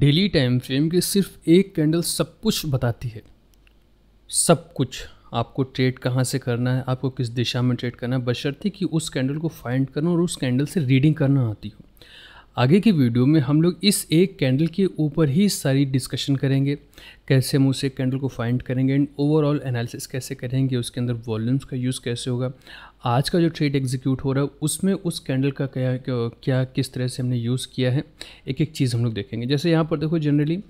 daily time frame की सिर्फ एक कैंडल सब कुछ बताती है सब कुछ आपको ट्रेड कहाँ से करना है आपको किस दिशा में ट्रेड करना है बशर्ते कि उस कैंडल को फाइंड करना और उस कैंडल से रीडिंग करना आती हो आगे की वीडियो में हम लोग इस एक कैंडल के ऊपर ही सारी डिस्कशन करेंगे कैसे हम उस एक कैंडल को फाइंड करेंगे एंड ओवरऑल एनालिसिस कैसे करेंगे उसके अंदर वॉल्यूम्स का यूज़ कैसे होगा आज का जो ट्रेड एग्जीक्यूट हो रहा है उसमें उस कैंडल का क्या क्या किस तरह से हमने यूज़ किया है एक एक चीज़ हम लोग देखेंगे जैसे यहाँ पर देखो जनरली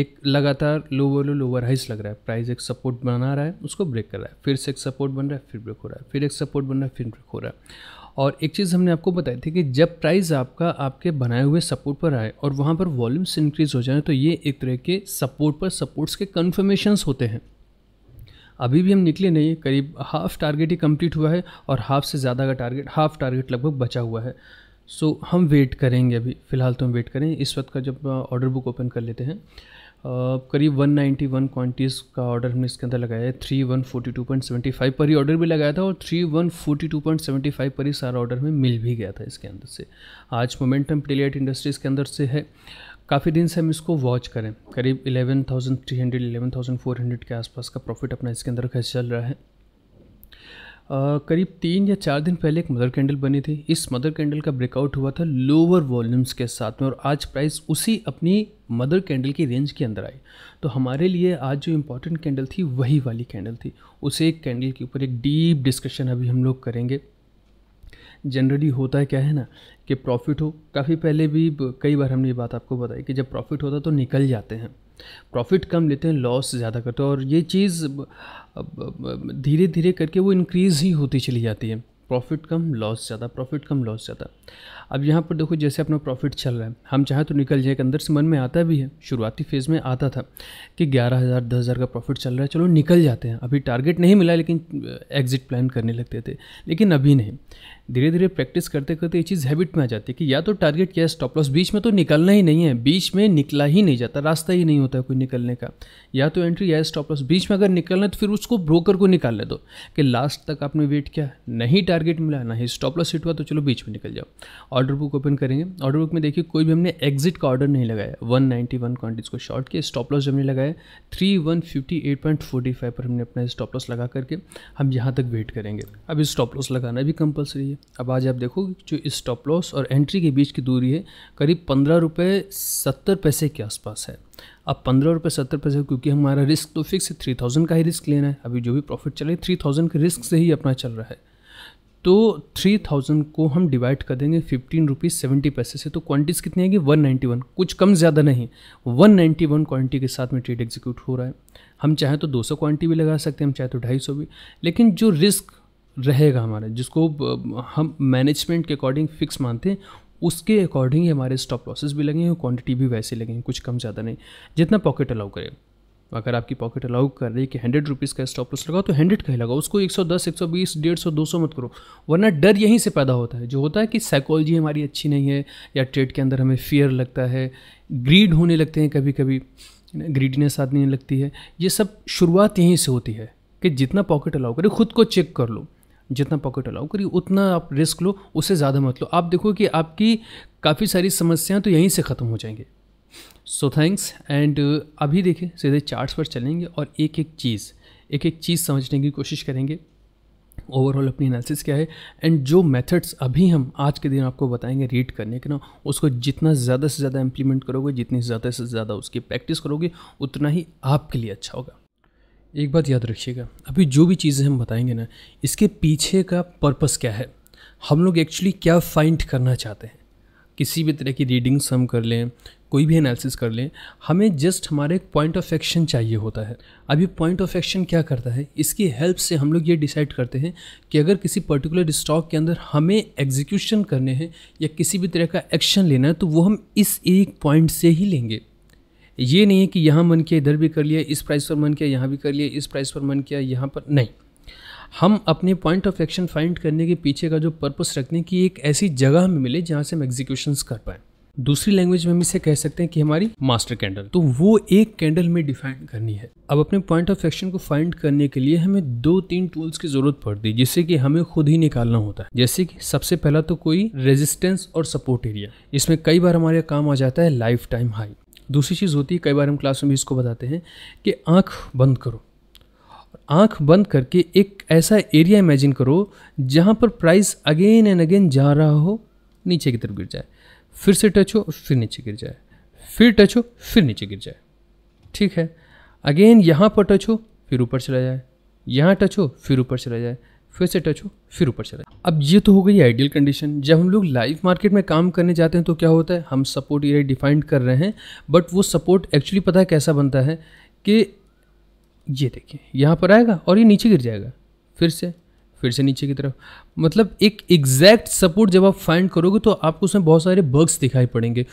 एक लगातार लोअर लो लोअर हाइस लग रहा है प्राइस एक सपोर्ट बना रहा है उसको ब्रेक कर रहा है फिर से एक सपोर्ट बन रहा है फिर ब्रेक हो रहा है फिर एक सपोर्ट बन रहा है फिर ब्रेक हो रहा है और एक चीज़ हमने आपको बताई थी कि जब प्राइस आपका आपके बनाए हुए सपोर्ट पर आए और वहाँ पर वॉल्यूम्स इंक्रीज़ हो जाए तो ये एक तरह के सपोर्ट पर सपोर्ट्स के कन्फर्मेशंस होते हैं अभी भी हम निकले नहीं करीब हाफ टारगेट ही कंप्लीट हुआ है और हाफ से ज़्यादा का टारगेट हाफ टारगेट लगभग बचा हुआ है सो so, हम वेट करेंगे अभी फ़िलहाल तो हम वेट करें इस वक्त का जब ऑर्डर बुक ओपन कर लेते हैं Uh, करीब 191 क्वांटिटीज़ का ऑर्डर हमने इसके अंदर लगाया है three one forty two point seventy five पर ही ऑर्डर भी लगाया था और three one two point seventy five पर ही सारा ऑर्डर हमें मिल भी गया था इसके अंदर से आज मोमेंटम प्लेट इंडस्ट्रीज़ के अंदर से है काफ़ी दिन से हम इसको वॉच करें करीब 11,300 11,400 के आसपास का प्रॉफिट अपना इसके अंदर खर्च चल रहा है आ, करीब तीन या चार दिन पहले एक मदर कैंडल बनी थी इस मदर कैंडल का ब्रेकआउट हुआ था लोअर वॉल्यूम्स के साथ में और आज प्राइस उसी अपनी मदर कैंडल की रेंज के अंदर आई तो हमारे लिए आज जो इम्पोर्टेंट कैंडल थी वही वाली कैंडल थी उसे एक कैंडल के ऊपर एक डीप डिस्कशन अभी हम लोग करेंगे जनरली होता है क्या है ना कि प्रॉफिट हो काफ़ी पहले भी कई बार हमने ये बात आपको बताई कि जब प्रॉफिट होता तो निकल जाते हैं प्रॉफिट कम लेते हैं लॉस ज़्यादा करते हैं और ये चीज़ धीरे धीरे करके वो इंक्रीज़ ही होती चली जाती है प्रॉफिट कम लॉस ज़्यादा प्रॉफिट कम लॉस ज़्यादा अब यहाँ पर देखो जैसे अपना प्रॉफिट चल रहा है हम चाहे तो निकल जाए अंदर से मन में आता भी है शुरुआती फेज़ में आता था कि ग्यारह हज़ार दस हज़ार का प्रॉफिट चल रहा है चलो निकल जाते हैं अभी टारगेट नहीं मिला लेकिन एग्जिट प्लान करने लगते थे लेकिन अभी नहीं धीरे धीरे प्रैक्टिस करते करते ये चीज़ हैबिट में आ जाती है कि या तो टारगेट या स्टॉप लॉस बीच में तो निकलना ही नहीं है बीच में निकला ही नहीं जाता रास्ता ही नहीं होता कोई निकलने का या तो एंट्री या स्टॉप लॉस बीच में अगर निकलना है तो फिर उसको ब्रोकर को निकालने दो कि लास्ट तक आपने वेट किया नहीं टारगेट मिला ना ही स्टॉप लॉस हिट हुआ तो चलो बीच में निकल जाओ ऑर्डर बुक ओपन करेंगे ऑर्डर बुक में देखिए कोई भी हमने एग्जिट का ऑर्डर नहीं लगाया 191 क्वान्टिटीज को शॉर्ट किया स्टॉप लॉस हमने लगाया 3158.45 पर हमने अपना स्टॉप लॉस लगा करके हम यहाँ तक वेट करेंगे अब इस स्टॉप लॉस लगाना भी कंपलसरी है अब आज आप देखो जो स्टॉप लॉस और एंट्री के बीच की दूरी है करीब पंद्रह रुपये सत्तर पैसे के आसपास है अब पंद्रह रुपये सत्तर पैसे क्योंकि हमारा रिस्क तो फिक्स है थ्री थाउजेंड का ही रिस्क लेना है अभी जो भी प्रॉफिट चले थ्री थाउजेंड के रिस्क से ही अपना चल रहा है तो थ्री थाउजेंड को हम डिवाइड कर देंगे फिफ्टीन रुपीज़ सेवेंटी पैसे से तो क्वांटिटीज़ कितनी आएगी वन नाइन्टी वन कुछ कम ज़्यादा नहीं वन नाइन्टी वन क्वांटिटी के साथ में ट्रेड एग्जीक्यूट हो रहा है हम चाहें तो दो सौ क्वान्टी भी लगा सकते हैं हम चाहे तो ढाई सौ भी लेकिन जो रिस्क रहेगा हमारा जिसको हम मैनेजमेंट के अकॉर्डिंग फिक्स मानते हैं उसके अकॉर्डिंग ही हमारे स्टॉप लॉसेस भी लगेंगे क्वांटिटी भी वैसे लगेंगे कुछ कम ज़्यादा नहीं जितना पॉकेट अलाउ करेगा अगर आपकी पॉकेट अलाउ कर रही है कि हंड्रेड रुपीज़ का स्टॉप लॉस लगाओ तो हंड्रेड का ही लगाओ उसको एक सौ दस एक सौ बीस डेढ़ सौ दो सौ मत करो वरना डर यहीं से पैदा होता है जो होता है कि साइकोलॉजी हमारी अच्छी नहीं है या ट्रेड के अंदर हमें फियर लगता है ग्रीड होने लगते हैं कभी कभी ग्रीडनेस आदमी लगती है ये सब शुरुआत यहीं से होती है कि जितना पॉकेट अलाउ करे खुद को चेक कर लो जितना पॉकेट अलाउ करिए उतना आप रिस्क लो उससे ज़्यादा मत लो आप देखो कि आपकी काफ़ी सारी समस्याएं तो यहीं से ख़त्म हो जाएंगी सो थैंक्स एंड अभी देखिए सीधे चार्ट्स पर चलेंगे और एक एक चीज़ एक एक चीज़ समझने की कोशिश करेंगे ओवरऑल अपनी एनालिसिस क्या है एंड जो मेथड्स अभी हम आज के दिन आपको बताएंगे रीड करने के ना उसको जितना ज़्यादा से ज़्यादा इम्प्लीमेंट करोगे जितनी ज़्यादा से ज़्यादा उसकी प्रैक्टिस करोगे उतना ही आपके लिए अच्छा होगा एक बात याद रखिएगा अभी जो भी चीज़ें हम बताएंगे ना इसके पीछे का पर्पस क्या है हम लोग एक्चुअली क्या फाइंड करना चाहते हैं किसी भी तरह की रीडिंग्स हम कर लें कोई भी एनालिसिस कर लें हमें जस्ट हमारे एक पॉइंट ऑफ एक्शन चाहिए होता है अभी पॉइंट ऑफ एक्शन क्या करता है इसकी हेल्प से हम लोग ये डिसाइड करते हैं कि अगर किसी पर्टिकुलर स्टॉक के अंदर हमें एग्जीक्यूशन करने हैं या किसी भी तरह का एक्शन लेना है तो वो हम इस एक पॉइंट से ही लेंगे ये नहीं है कि यहाँ मन किया इधर भी कर लिया इस प्राइस पर मन किया यहाँ भी कर लिया इस प्राइस पर मन किया यहाँ पर नहीं हम अपने पॉइंट ऑफ एक्शन फाइंड करने के पीछे का जो पर्पस रखने की एक ऐसी जगह हमें मिले जहाँ से हम एग्जीक्यूशन कर पाएँ दूसरी लैंग्वेज में हम इसे कह सकते हैं कि हमारी मास्टर कैंडल तो वो एक कैंडल में डिफाइन करनी है अब अपने पॉइंट ऑफ एक्शन को फाइंड करने के लिए हमें दो तीन टूल्स की जरूरत पड़ती है जिससे कि हमें खुद ही निकालना होता है जैसे कि सबसे पहला तो कोई रेजिस्टेंस और सपोर्ट एरिया इसमें कई बार हमारे काम आ जाता है लाइफ टाइम हाई दूसरी चीज़ होती है कई बार हम क्लास में भी इसको बताते हैं कि आँख बंद करो आँख बंद करके एक ऐसा एरिया इमेजिन करो जहाँ पर प्राइस अगेन एंड अगेन जा रहा हो नीचे की तरफ गिर जाए फिर से टच हो फिर नीचे गिर जाए फिर टच हो फिर नीचे गिर जाए ठीक है अगेन यहाँ पर टच हो फिर ऊपर चला जाए यहाँ टच हो फिर ऊपर चला जाए फिर से टच हो फिर ऊपर चला जाए अब ये तो हो गई आइडियल कंडीशन जब हम लोग लाइव मार्केट में काम करने जाते हैं तो क्या होता है हम सपोर्ट ये डिफाइंड कर रहे हैं बट वो सपोर्ट एक्चुअली पता है कैसा बनता है कि ये देखिए यहाँ पर आएगा और ये नीचे गिर जाएगा फिर से फिर से नीचे की तरफ मतलब एक एग्जैक्ट सपोर्ट जब आप फाइंड करोगे तो आपको उसमें बहुत सारे बग्स दिखाई पड़ेंगे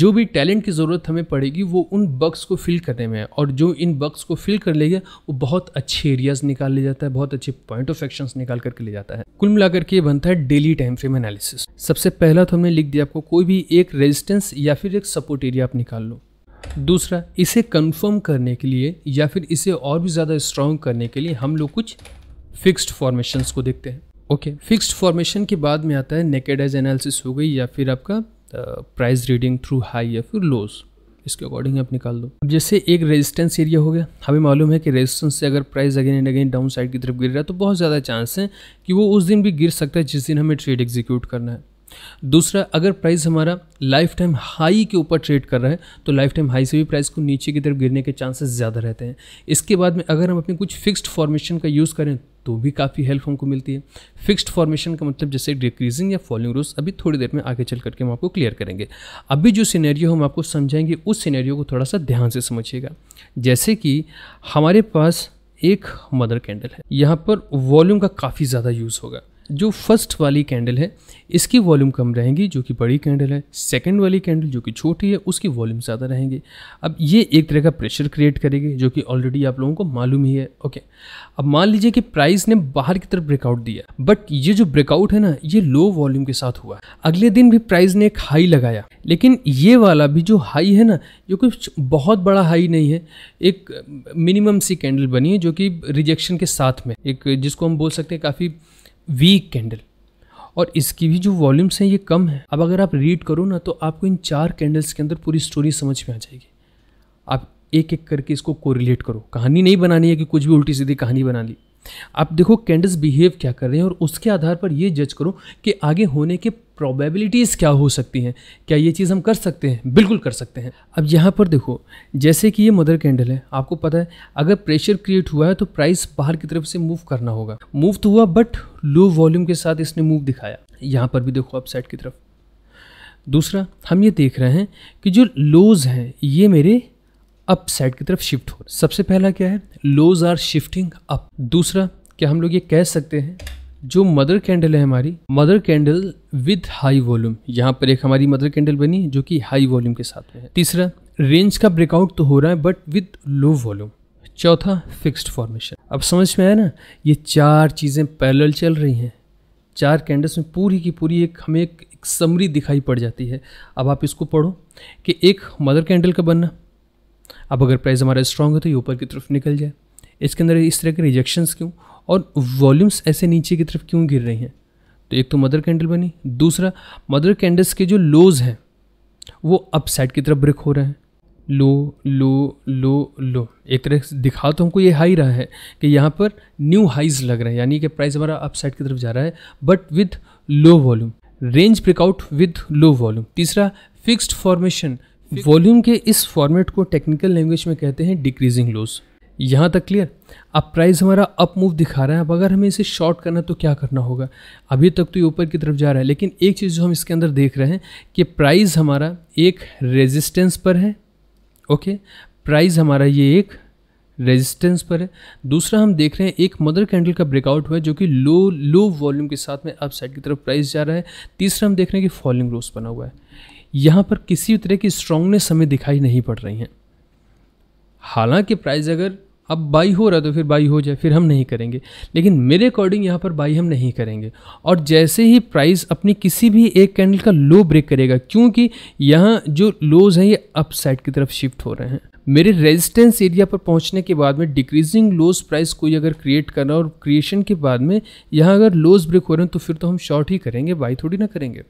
जो भी टैलेंट की ज़रूरत हमें पड़ेगी वो उन बक्स को फिल करने में है और जो इन बक्स को फिल कर लेगा वो बहुत अच्छे एरियाज़ निकाल ले जाता है बहुत अच्छे पॉइंट ऑफ एक्शंस निकाल करके ले जाता है कुल मिलाकर के ये बनता है डेली टाइम फ्रेम एनालिसिस सबसे पहला तो हमने लिख दिया आपको कोई भी एक रेजिस्टेंस या फिर एक सपोर्ट एरिया आप निकाल लो दूसरा इसे कन्फर्म करने के लिए या फिर इसे और भी ज़्यादा स्ट्रॉन्ग करने के लिए हम लोग कुछ फिक्स्ड फॉर्मेशंस को देखते हैं ओके फिक्स्ड फॉर्मेशन के बाद में आता है नेकेड एज एनालिसिस हो गई या फिर आपका प्राइस रीडिंग थ्रू हाई या फिर लोज इसके अकॉर्डिंग आप निकाल दो अब जैसे एक रेजिस्टेंस एरिया हो गया हमें मालूम है कि रेजिस्टेंस से अगर price again and again down side की तरफ गिर रहा है तो बहुत ज़्यादा चांस है कि वो उस दिन भी गिर सकता है जिस दिन हमें ट्रेड एग्जीक्यूट करना है दूसरा अगर प्राइस हमारा लाइफ टाइम हाई के ऊपर ट्रेड कर रहा है तो लाइफ टाइम हाई से भी प्राइस को नीचे की तरफ गिरने के चांसेस ज़्यादा रहते हैं इसके बाद में अगर हम अपनी कुछ फिक्स्ड फॉर्मेशन का यूज़ करें तो भी काफ़ी हेल्प हमको मिलती है फिक्स्ड फॉर्मेशन का मतलब जैसे डिक्रीजिंग या फॉलिंग रूल्स अभी थोड़ी देर में आगे चल करके हम आपको क्लियर करेंगे अभी जो सीनेरियो हम आपको समझाएंगे उस सीनेरियो को थोड़ा सा ध्यान से समझिएगा जैसे कि हमारे पास एक मदर कैंडल है यहाँ पर वॉल्यूम का काफ़ी ज़्यादा यूज़ होगा जो फर्स्ट वाली कैंडल है इसकी वॉल्यूम कम रहेंगी जो कि बड़ी कैंडल है सेकंड वाली कैंडल जो कि छोटी है उसकी वॉल्यूम ज़्यादा रहेंगी अब ये एक तरह का प्रेशर क्रिएट करेगी जो कि ऑलरेडी आप लोगों को मालूम ही है ओके अब मान लीजिए कि प्राइस ने बाहर की तरफ ब्रेकआउट दिया बट ये जो ब्रेकआउट है ना ये लो वॉल्यूम के साथ हुआ अगले दिन भी प्राइस ने एक हाई लगाया लेकिन ये वाला भी जो हाई है ना जो कुछ बहुत बड़ा हाई नहीं है एक मिनिमम सी कैंडल बनी है जो कि रिजेक्शन के साथ में एक जिसको हम बोल सकते हैं काफ़ी वीक कैंडल और इसकी भी जो वॉल्यूम्स हैं ये कम है अब अगर आप रीड करो ना तो आपको इन चार कैंडल्स के अंदर पूरी स्टोरी समझ में आ जाएगी आप एक एक करके इसको कोरिलेट करो कहानी नहीं बनानी है कि कुछ भी उल्टी सीधी कहानी बना ली आप देखो कैंडल्स बिहेव क्या कर रहे हैं और उसके आधार पर ये जज करो कि आगे होने के प्रोबेबिलिटीज़ क्या हो सकती हैं क्या ये चीज़ हम कर सकते हैं बिल्कुल कर सकते हैं अब यहाँ पर देखो जैसे कि ये मदर कैंडल है आपको पता है अगर प्रेशर क्रिएट हुआ है तो प्राइस बाहर की तरफ से मूव करना होगा मूव तो हुआ बट लो वॉल्यूम के साथ इसने मूव दिखाया यहाँ पर भी देखो आप साइड की तरफ दूसरा हम ये देख रहे हैं कि जो लोज हैं ये मेरे अप साइड की तरफ शिफ्ट हो सबसे पहला क्या है लोज आर शिफ्टिंग अप दूसरा क्या हम लोग ये कह सकते हैं जो मदर कैंडल है हमारी mother candle with high volume यहाँ पर एक हमारी मदर कैंडल बनी जो कि हाई वॉल्यूम के साथ में है तीसरा रेंज का ब्रेकआउट तो हो रहा है बट विद लो वॉल्यूम चौथा फिक्स्ड फॉर्मेशन अब समझ में आया ना ये चार चीज़ें पैरेलल चल रही हैं चार कैंडल्स में पूरी की पूरी एक हमें एक, एक समरी दिखाई पड़ जाती है अब आप इसको पढ़ो कि एक मदर कैंडल का बनना अब अगर प्राइस हमारा स्ट्रॉन्ग है तो ये ऊपर की तरफ निकल जाए इसके अंदर इस तरह के रिजेक्शंस क्यों और वॉल्यूम्स ऐसे नीचे की तरफ क्यों गिर रही हैं तो एक तो मदर कैंडल बनी दूसरा मदर कैंडल्स के जो लोज हैं वो अप साइड की तरफ ब्रेक हो रहे हैं लो लो लो लो एक तरह से दिखा तो हमको ये हाई रहा है कि यहाँ पर न्यू हाइज लग रहे हैं यानी कि प्राइस हमारा अप साइड की तरफ जा रहा है but with low volume range breakout with low volume तीसरा फिक्स्ड फॉर्मेशन वॉल्यूम के इस फॉर्मेट को टेक्निकल लैंग्वेज में कहते हैं डिक्रीजिंग लोस यहाँ तक क्लियर अब प्राइस हमारा अप मूव दिखा रहा है अब अगर हमें इसे शॉर्ट करना है तो क्या करना होगा अभी तक तो ये ऊपर की तरफ जा रहा है लेकिन एक चीज़ जो हम इसके अंदर देख रहे हैं कि प्राइस हमारा एक रेजिस्टेंस पर है ओके प्राइस हमारा ये एक रेजिस्टेंस पर है दूसरा हम देख रहे हैं एक मदर कैंडल का ब्रेकआउट हुआ है जो कि लो लो वॉल्यूम के साथ में अप साइड की तरफ प्राइस जा रहा है तीसरा हम देख रहे हैं कि फॉलिंग रोज बना हुआ है यहाँ पर किसी तरह की स्ट्रॉन्गनेस हमें दिखाई नहीं पड़ रही हैं हालांकि प्राइस अगर अब बाई हो रहा तो फिर बाई हो जाए फिर हम नहीं करेंगे लेकिन मेरे अकॉर्डिंग यहाँ पर बाई हम नहीं करेंगे और जैसे ही प्राइस अपनी किसी भी एक कैंडल का लो ब्रेक करेगा क्योंकि यहाँ जो लोज हैं ये अप साइड की तरफ शिफ्ट हो रहे हैं मेरे रेजिस्टेंस एरिया पर पहुंचने के बाद में डिक्रीजिंग लोज प्राइस कोई अगर क्रिएट करना और क्रिएशन के बाद में यहाँ अगर लोज ब्रेक हो रहे हैं तो फिर तो हम शॉर्ट ही करेंगे बाई थोड़ी ना करेंगे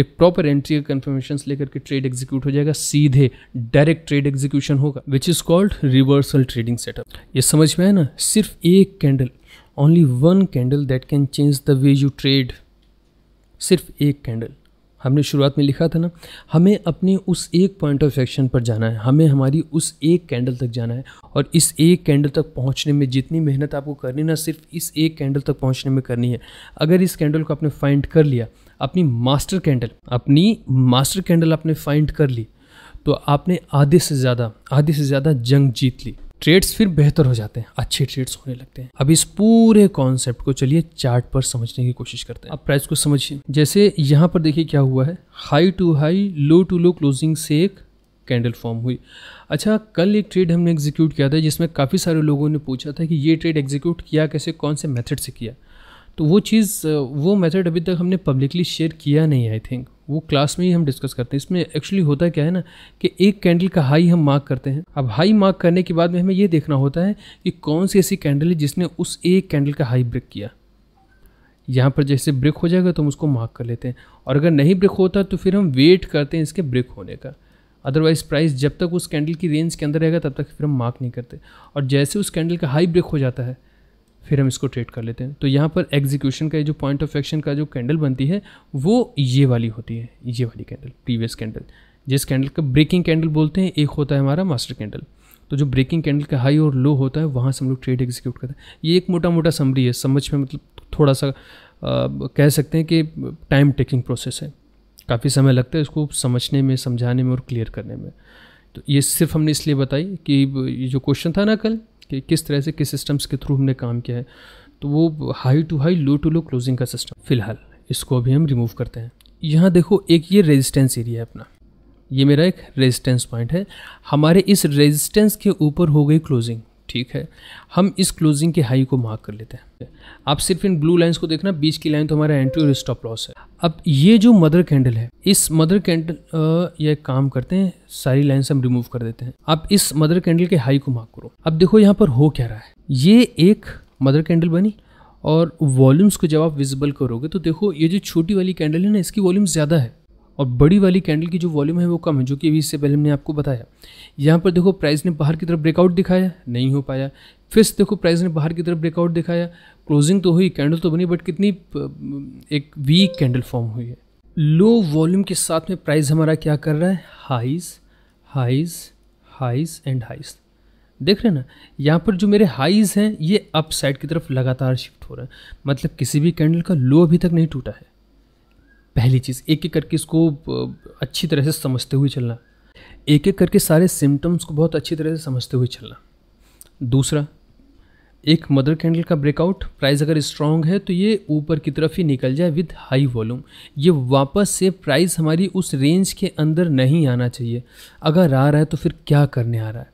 एक प्रॉपर एंट्री कन्फर्मेशन लेकर के ट्रेड एग्जीक्यूट हो जाएगा सीधे डायरेक्ट ट्रेड एग्जीक्यूशन होगा which is called reversal trading setup ये समझ में है ना सिर्फ एक candle only one candle that can change the way you trade सिर्फ एक कैंडल हमने शुरुआत में लिखा था ना हमें अपने उस एक पॉइंट ऑफ एक्शन पर जाना है हमें हमारी उस एक कैंडल तक जाना है और इस एक कैंडल तक पहुंचने में जितनी मेहनत आपको करनी ना सिर्फ इस एक कैंडल तक पहुंचने में करनी है अगर इस कैंडल को आपने फाइंड कर लिया अपनी मास्टर कैंडल अपनी मास्टर कैंडल आपने फाइंड कर ली तो आपने आधे से ज़्यादा आधे से ज़्यादा जंग जीत ली ट्रेड्स फिर बेहतर हो जाते हैं अच्छे ट्रेड्स होने लगते हैं अब इस पूरे कॉन्सेप्ट को चलिए चार्ट पर समझने की कोशिश करते हैं अब प्राइस को समझिए जैसे यहाँ पर देखिए क्या हुआ है high to high low to low closing से एक कैंडल फॉर्म हुई अच्छा कल एक ट्रेड हमने एग्जीक्यूट किया था जिसमें काफ़ी सारे लोगों ने पूछा था कि ये ट्रेड एग्जीक्यूट किया कैसे कौन से मेथड से किया तो वो चीज़ वो मेथड अभी तक हमने पब्लिकली शेयर किया नहीं आई थिंक वो क्लास में ही हम डिस्कस करते हैं इसमें एक्चुअली होता क्या है ना कि एक कैंडल का हाई हम मार्क करते हैं अब हाई मार्क करने के बाद में हमें ये देखना होता है कि कौन सी ऐसी कैंडल है जिसने उस एक कैंडल का हाई ब्रेक किया यहाँ पर जैसे ब्रेक हो जाएगा तो हम उसको मार्क कर लेते हैं और अगर नहीं ब्रेक होता तो फिर हम वेट करते हैं इसके ब्रेक होने का अदरवाइज़ प्राइस जब तक उस कैंडल की रेंज के अंदर रहेगा तब तक फिर हम मार्क नहीं करते और जैसे उस कैंडल का हाई ब्रेक हो जाता है फिर हम इसको ट्रेड कर लेते हैं तो यहाँ पर एग्जीक्यूशन का जो पॉइंट ऑफ एक्शन का जो कैंडल बनती है वो ये वाली होती है ये वाली कैंडल प्रीवियस कैंडल जिस कैंडल का ब्रेकिंग कैंडल बोलते हैं एक होता है हमारा मास्टर कैंडल तो जो ब्रेकिंग कैंडल का हाई और लो होता है वहाँ से हम लोग ट्रेड एग्जीक्यूट करते हैं ये एक मोटा मोटा समरी है समझ में मतलब थोड़ा सा आ, कह सकते हैं कि टाइम टेकिंग प्रोसेस है काफ़ी समय लगता है इसको समझने में समझाने में और क्लियर करने में तो ये सिर्फ हमने इसलिए बताई कि जो क्वेश्चन था ना कल कि किस तरह से किस सिस्टम्स के थ्रू हमने काम किया है तो वो high to high low to low closing का सिस्टम फ़िलहाल इसको अभी हम रिमूव करते हैं यहाँ देखो एक ये रेजिस्टेंस एरिया है अपना ये मेरा एक रेजिस्टेंस पॉइंट है हमारे इस रेजिस्टेंस के ऊपर हो गई क्लोजिंग ठीक है हम इस क्लोजिंग के हाई को मार्क कर लेते हैं आप सिर्फ इन ब्लू लाइंस को देखना बीच की लाइन तो हमारा एंट्री और स्टॉप लॉस है अब ये जो मदर कैंडल है इस मदर कैंडल ये काम करते हैं सारी लाइन्स हम रिमूव कर देते हैं आप इस मदर कैंडल के हाई को मार्क करो अब देखो यहाँ पर हो क्या रहा है ये एक मदर कैंडल बनी और वॉल्यूम्स को जब आप विजिबल करोगे तो देखो ये जो छोटी वाली कैंडल है ना इसकी वॉल्यूम ज़्यादा है और बड़ी वाली कैंडल की जो वॉल्यूम है वो कम है जो कि अभी इससे पहले हमने आपको बताया यहाँ पर देखो प्राइस ने बाहर की तरफ ब्रेकआउट दिखाया नहीं हो पाया फिर से देखो प्राइस ने बाहर की तरफ ब्रेकआउट दिखाया क्लोजिंग तो हुई कैंडल तो बनी बट कितनी एक वीक कैंडल फॉर्म हुई है लो वॉल्यूम के साथ में प्राइस हमारा क्या कर रहा है highs highs highs and highs देख रहे हैं ना यहाँ पर जो मेरे हाइज हैं ये अप साइड की तरफ लगातार शिफ्ट हो रहा है मतलब किसी भी कैंडल का लो अभी तक नहीं टूटा है पहली चीज़ एक एक करके इसको अच्छी तरह से समझते हुए चलना एक एक करके सारे सिम्टम्स को बहुत अच्छी तरह से समझते हुए चलना दूसरा एक मदर कैंडल का ब्रेकआउट प्राइस अगर स्ट्रांग है तो ये ऊपर की तरफ ही निकल जाए विद हाई वॉल्यूम ये वापस से प्राइस हमारी उस रेंज के अंदर नहीं आना चाहिए अगर आ रहा है तो फिर क्या करने आ रहा है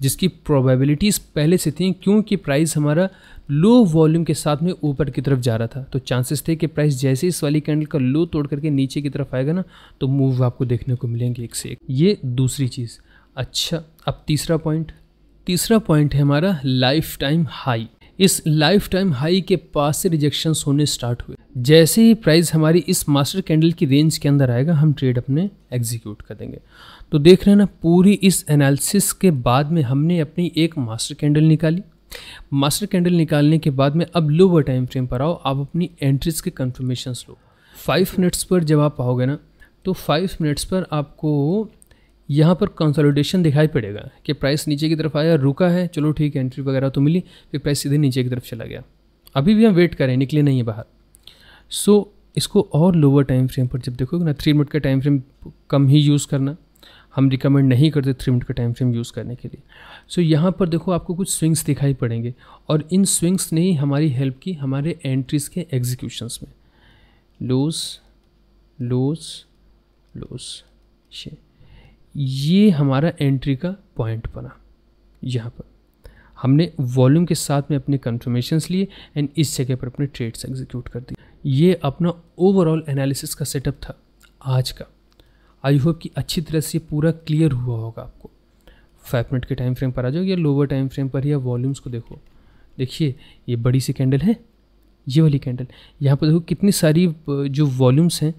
जिसकी प्रोबेबिलिटीज़ पहले से थी क्योंकि प्राइस हमारा लो वॉल्यूम के साथ में ऊपर की तरफ जा रहा था तो चांसेस थे कि प्राइस जैसे इस वाली कैंडल का लो तोड़ करके नीचे की तरफ आएगा ना तो मूव आपको देखने को मिलेंगे एक से एक ये दूसरी चीज़ अच्छा अब तीसरा पॉइंट तीसरा पॉइंट है हमारा लाइफ टाइम हाई इस लाइफ टाइम हाई के पास से रिजेक्शन होने स्टार्ट हुए जैसे ही प्राइस हमारी इस मास्टर कैंडल की रेंज के अंदर आएगा हम ट्रेड अपने एग्जीक्यूट कर देंगे तो देख रहे हैं ना पूरी इस एनालिसिस के बाद में हमने अपनी एक मास्टर कैंडल निकाली मास्टर कैंडल निकालने के बाद में अब लोअर टाइम फ्रेम पर आओ आप अपनी एंट्रीज के कन्फर्मेशन लो फाइव मिनट्स पर जब आप आओगे ना तो फाइव मिनट्स पर आपको यहाँ पर कंसोलिडेशन दिखाई पड़ेगा कि प्राइस नीचे की तरफ आया रुका है चलो ठीक है एंट्री वगैरह तो मिली फिर प्राइस सीधे नीचे की तरफ चला गया अभी भी हम वेट करें निकले नहीं है बाहर सो so, इसको और लोअर टाइम फ्रेम पर जब देखोगे ना थ्री मिनट का टाइम फ्रेम कम ही यूज़ करना हम रिकमेंड नहीं करते थ्री मिनट का टाइम फ्रेम यूज़ करने के लिए सो so, यहाँ पर देखो आपको कुछ स्विंग्स दिखाई पड़ेंगे और इन स्विंग्स ने ही हमारी हेल्प की हमारे एंट्रीज़ के एग्जीक्यूशंस में लोस लोस लोस शे ये हमारा एंट्री का पॉइंट बना यहाँ पर हमने वॉल्यूम के साथ में अपने कन्फर्मेशंस लिए एंड इस जगह पर अपने ट्रेड्स एग्जीक्यूट कर दिए ये अपना ओवरऑल एनालिसिस का सेटअप था आज का आई होप कि अच्छी तरह से पूरा क्लियर हुआ होगा आपको फाइव मिनट के टाइम फ्रेम पर आ जाओ या लोअर टाइम फ्रेम पर या वॉल्यूम्स को देखो देखिए ये बड़ी सी कैंडल है ये वाली कैंडल यहाँ पर देखो कितनी सारी जो वॉल्यूम्स हैं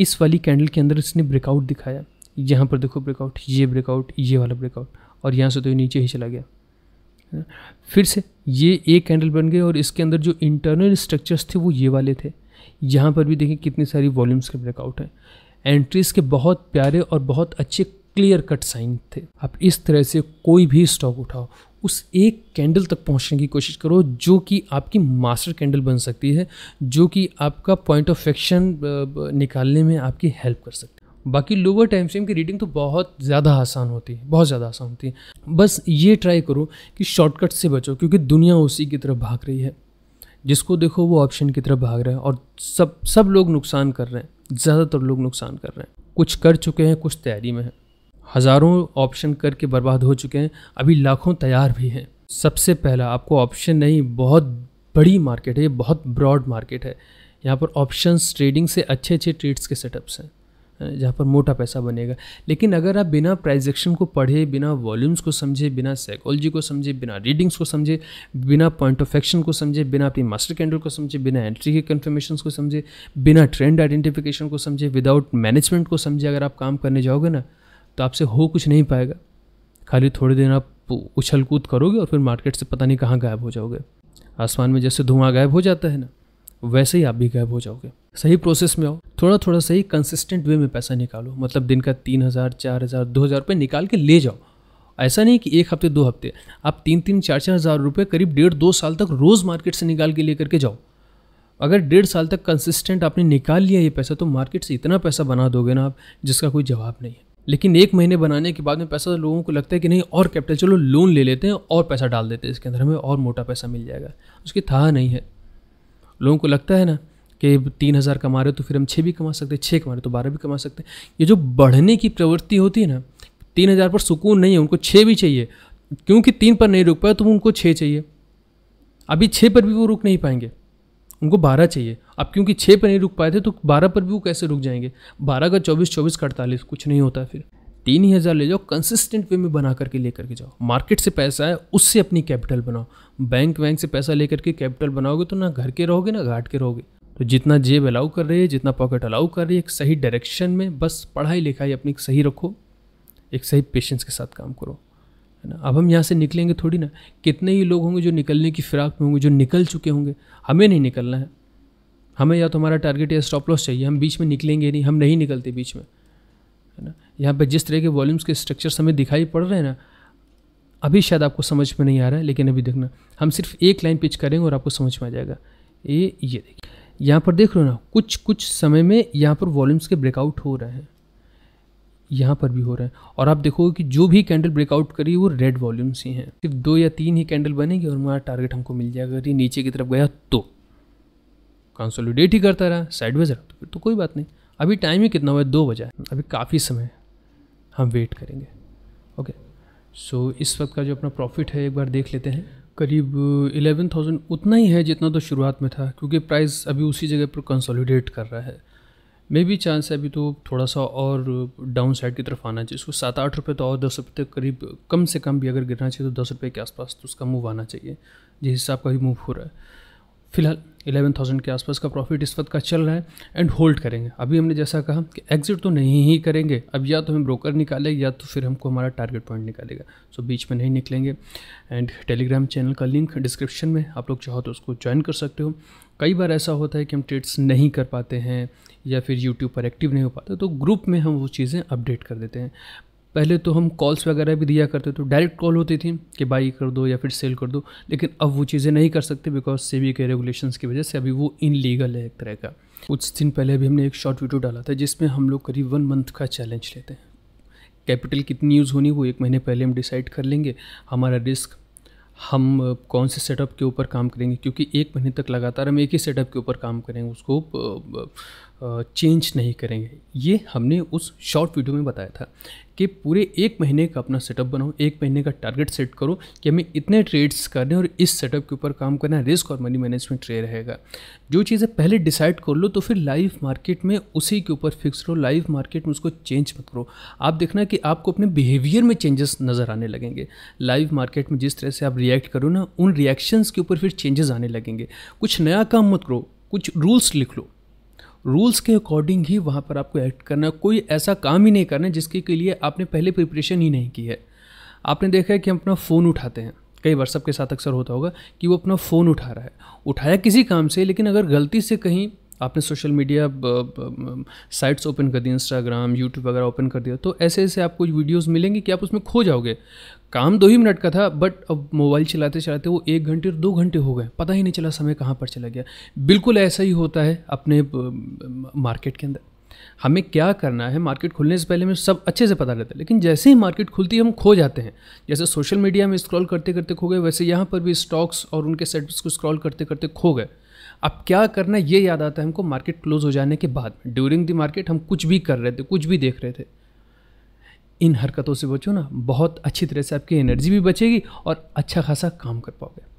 इस वाली कैंडल के अंदर इसने ब्रेकआउट दिखाया यहाँ पर देखो ब्रेकआउट ये ब्रेकआउट ये वाला ब्रेकआउट और यहाँ से तो ये नीचे ही चला गया फिर से ये एक कैंडल बन गए और इसके अंदर जो इंटरनल स्ट्रक्चर्स थे वो ये वाले थे यहाँ पर भी देखें कितनी सारी वॉल्यूम्स के ब्रेकआउट हैं एंट्रीज़ के बहुत प्यारे और बहुत अच्छे क्लियर कट साइन थे आप इस तरह से कोई भी स्टॉक उठाओ उस एक कैंडल तक पहुंचने की कोशिश करो जो कि आपकी मास्टर कैंडल बन सकती है जो कि आपका पॉइंट ऑफ एक्शन निकालने में आपकी हेल्प कर सकती है बाकी लोअर टाइम फ्रेम की रीडिंग तो बहुत ज़्यादा आसान होती है बहुत ज़्यादा आसान होती है बस ये ट्राई करो कि शॉर्टकट से बचो क्योंकि दुनिया उसी की तरफ भाग रही है जिसको देखो वो ऑप्शन की तरफ भाग रहा है और सब सब लोग नुकसान कर रहे हैं ज़्यादातर लोग नुकसान कर रहे हैं कुछ कर चुके हैं कुछ तैयारी में हैं हज़ारों ऑप्शन करके बर्बाद हो चुके हैं अभी लाखों तैयार भी हैं सबसे पहला आपको ऑप्शन नहीं बहुत बड़ी मार्केट है ये बहुत ब्रॉड मार्केट है यहाँ पर ऑप्शंस ट्रेडिंग से अच्छे अच्छे ट्रेड्स के सेटअप्स हैं जहाँ पर मोटा पैसा बनेगा लेकिन अगर आप बिना प्राइजेक्शन को पढ़े बिना वॉल्यूम्स को समझे बिना साइकोलॉजी को समझे बिना रीडिंग्स को समझे बिना पॉइंट ऑफ एक्शन को समझे बिना अपनी मास्टर कैंडल को समझे बिना एंट्री के कन्फर्मेशन को समझे बिना ट्रेंड आइडेंटिफिकेशन को समझे विदाउट मैनेजमेंट को समझे अगर आप काम करने जाओगे ना तो आपसे हो कुछ नहीं पाएगा खाली थोड़ी देर आप उछल कूद करोगे और फिर मार्केट से पता नहीं कहाँ गायब हो जाओगे आसमान में जैसे धुआं गायब हो जाता है ना वैसे ही आप भी गायब हो जाओगे सही प्रोसेस में आओ थोड़ा थोड़ा सही कंसिस्टेंट वे में पैसा निकालो मतलब दिन का तीन हज़ार चार हज़ार दो हज़ार रुपये निकाल के ले जाओ ऐसा नहीं कि एक हफ्ते दो हफ्ते आप तीन तीन चार चार हज़ार रुपये करीब डेढ़ दो साल तक रोज़ मार्केट से निकाल के ले करके जाओ अगर डेढ़ साल तक कंसिस्टेंट आपने निकाल लिया ये पैसा तो मार्केट से इतना पैसा बना दोगे ना आप जिसका कोई जवाब नहीं है लेकिन एक महीने बनाने के बाद में पैसा तो लोगों को लगता है कि नहीं और कैपिटल चलो लोन ले लेते हैं और पैसा डाल देते हैं इसके अंदर हमें और मोटा पैसा मिल जाएगा उसकी था नहीं है लोगों को लगता है ना कि तीन हज़ार कमा रहे हो तो फिर हम छः भी कमा सकते हैं छः कमा रहे तो बारह भी कमा सकते हैं ये जो बढ़ने की प्रवृत्ति होती है ना तीन हज़ार पर सुकून नहीं है उनको छः भी चाहिए क्योंकि तीन पर नहीं रुक पाए तो उनको छः चाहिए अभी छः पर भी वो रुक नहीं पाएंगे उनको बारह चाहिए अब क्योंकि छः पर नहीं रुक पाए थे तो बारह पर भी वो कैसे रुक जाएंगे बारह का चौबीस चौबीस का अड़तालीस कुछ नहीं होता फिर तीन ही हज़ार ले जाओ कंसिस्टेंट वे में बना करके लेकर के जाओ मार्केट से पैसा है उससे अपनी कैपिटल बनाओ बैंक वैंक से पैसा लेकर के कैपिटल बनाओगे तो ना घर के रहोगे ना घाट के रहोगे तो जितना जेब अलाउ कर रही है जितना पॉकेट अलाउ कर रही है एक सही डायरेक्शन में बस पढ़ाई लिखाई अपनी सही रखो एक सही पेशेंस के साथ काम करो है ना अब हम यहाँ से निकलेंगे थोड़ी ना कितने ही लोग होंगे जो निकलने की फिराक में होंगे जो निकल चुके होंगे हमें नहीं निकलना है हमें या तो हमारा टारगेट या स्टॉप लॉस चाहिए हम बीच में निकलेंगे नहीं हम नहीं निकलते बीच में है ना यहाँ पे जिस तरह के वॉल्यूम्स के स्ट्रक्चर हमें दिखाई पड़ रहे हैं ना अभी शायद आपको समझ में नहीं आ रहा है लेकिन अभी देखना हम सिर्फ एक लाइन पिच करेंगे और आपको समझ में आ जाएगा ये ये देखिए यहाँ पर देख रहे हो ना कुछ कुछ समय में यहाँ पर वॉल्यूम्स के ब्रेकआउट हो रहे हैं यहाँ पर भी हो रहे हैं और आप देखोगे कि जो भी कैंडल ब्रेकआउट करी वो रेड वॉल्यूम्स ही हैं सिर्फ दो या तीन ही कैंडल बनेंगे और हमारा टारगेट हमको मिल जाएगा अगर ये नीचे की तरफ गया तो कंसोलिडेट ही करता रहा साइडवेज रहा तो, तो कोई बात नहीं अभी टाइम ही कितना हुआ है दो बजा अभी काफ़ी समय हम वेट करेंगे ओके सो so, इस वक्त का जो अपना प्रॉफिट है एक बार देख लेते हैं करीब एलेवन थाउजेंड उतना ही है जितना तो शुरुआत में था क्योंकि प्राइस अभी उसी जगह पर कंसोलिडेट कर रहा है मे भी चांस है अभी तो थोड़ा सा और डाउन साइड की तरफ आना चाहिए उसको सात आठ रुपये तो और दस रुपये तक करीब कम से कम भी अगर गिरना चाहिए तो दस रुपये के आसपास तो उसका मूव आना चाहिए जिस हिसाब का भी मूव हो रहा है फिलहाल 11,000 के आसपास का प्रॉफिट इस वक्त का चल रहा है एंड होल्ड करेंगे अभी हमने जैसा कहा कि एग्जिट तो नहीं ही करेंगे अब या तो हम ब्रोकर निकालेगा या तो फिर हमको हमारा टारगेट पॉइंट निकालेगा सो बीच में नहीं निकलेंगे एंड टेलीग्राम चैनल का लिंक डिस्क्रिप्शन में आप लोग चाहो तो उसको ज्वाइन कर सकते हो कई बार ऐसा होता है कि हम ट्रेड्स नहीं कर पाते हैं या फिर यूट्यूब पर एक्टिव नहीं हो पाते तो ग्रुप में हम वो चीज़ें अपडेट कर देते हैं पहले तो हम कॉल्स वगैरह भी दिया करते थे डायरेक्ट कॉल होती थी कि बाई कर दो या फिर सेल कर दो लेकिन अब वो चीज़ें नहीं कर सकते बिकॉज सेबी के रेगुलेशन की वजह से अभी वो इनलीगल है एक तरह का कुछ दिन पहले भी हमने एक शॉर्ट वीडियो डाला था जिसमें हम लोग करीब वन मंथ का चैलेंज लेते हैं कैपिटल कितनी यूज़ होनी वो एक महीने पहले हम डिसाइड कर लेंगे हमारा रिस्क हम कौन से सेटअप के ऊपर काम करेंगे क्योंकि एक महीने तक लगातार हम एक ही सेटअप के ऊपर काम करेंगे उसको चेंज नहीं करेंगे ये हमने उस शॉर्ट वीडियो में बताया था कि पूरे एक महीने का अपना सेटअप बनाओ एक महीने का टारगेट सेट करो कि हमें इतने ट्रेड्स करने और इस सेटअप के ऊपर काम करना रिस्क और मनी मैनेजमेंट ट्रे रहेगा जो चीज़ें पहले डिसाइड कर लो तो फिर लाइव मार्केट में उसी के ऊपर फिक्स रहो लाइव मार्केट में उसको चेंज मत करो आप देखना कि आपको अपने बिहेवियर में चेंजेस नज़र आने लगेंगे लाइव मार्केट में जिस तरह से आप रिएक्ट करो ना उन रिएक्शंस के ऊपर फिर चेंजेस आने लगेंगे कुछ नया काम मत करो कुछ रूल्स लिख लो रूल्स के अकॉर्डिंग ही वहाँ पर आपको एक्ट करना है कोई ऐसा काम ही नहीं करना है जिसके के लिए आपने पहले प्रिपरेशन ही नहीं की है आपने देखा है कि हम अपना फ़ोन उठाते हैं कई बार सबके साथ अक्सर होता होगा कि वो अपना फ़ोन उठा रहा है उठाया किसी काम से लेकिन अगर गलती से कहीं आपने सोशल मीडिया साइट्स ओपन कर दी इंस्टाग्राम यूट्यूब वगैरह ओपन कर दिया तो ऐसे ऐसे आपको वीडियोज़ मिलेंगी कि आप उसमें खो जाओगे काम दो ही मिनट का था बट अब मोबाइल चलाते चलाते वो एक घंटे और दो घंटे हो गए पता ही नहीं चला समय कहाँ पर चला गया बिल्कुल ऐसा ही होता है अपने मार्केट के अंदर हमें क्या करना है मार्केट खुलने से पहले हमें सब अच्छे से पता रहता है लेकिन जैसे ही मार्केट खुलती है हम खो जाते हैं जैसे सोशल मीडिया में स्क्रॉल करते करते खो गए वैसे यहाँ पर भी स्टॉक्स और उनके सेट्स को स्क्रॉल करते करते खो गए अब क्या करना है ये याद आता है हमको मार्केट क्लोज हो जाने के बाद ड्यूरिंग द मार्केट हम कुछ भी कर रहे थे कुछ भी देख रहे थे इन हरकतों से बचो ना बहुत अच्छी तरह से आपकी एनर्जी भी बचेगी और अच्छा खासा काम कर पाओगे